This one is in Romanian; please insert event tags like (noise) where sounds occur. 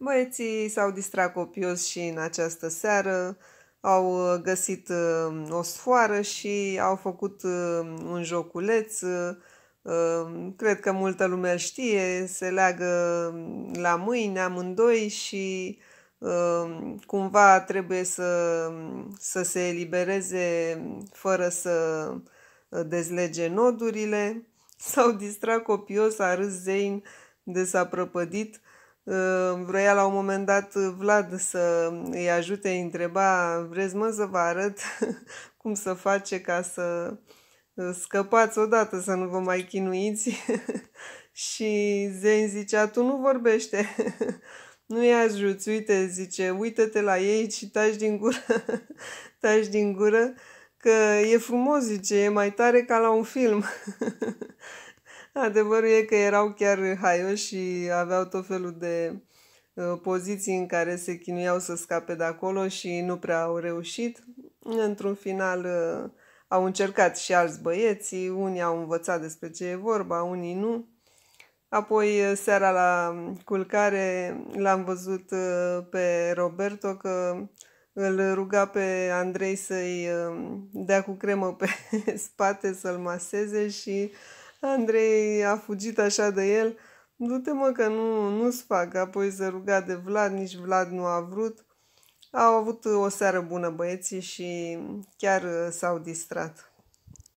Băieții s-au distrat copios și în această seară au uh, găsit uh, o sfoară și au făcut uh, un joculeț. Cred că multă lume știe, se leagă la mâini amândoi și cumva trebuie să, să se elibereze fără să dezlege nodurile. (laughs) S-au distrat copios, a râs Zein de s-a prăpădit Vroia la un moment dat uh, Vlad să îi ajute, îi întreba, vreți mă să vă arăt (laughs) cum să face ca să uh, scăpați odată, să nu vă mai chinuiți. (laughs) și Zen zicea, tu nu vorbește, (laughs) nu i ajuți, uite, zice, uită-te la ei și tași din gură, tași din gură, că e frumos, zice, e mai tare ca la un film. Adevărul e că erau chiar haioși și aveau tot felul de uh, poziții în care se chinuiau să scape de acolo și nu prea au reușit. Într-un final uh, au încercat și alți băieți, unii au învățat despre ce e vorba, unii nu. Apoi, uh, seara la culcare, l-am văzut pe Roberto că îl ruga pe Andrei să-i dea cu cremă pe (laughs) spate, să-l maseze și uh, Andrei a fugit așa de el. Du-te mă că nu, nu-ți fac, apoi să ruga de Vlad, nici Vlad nu a vrut. Au avut o seară bună băieții și chiar uh, s-au distrat.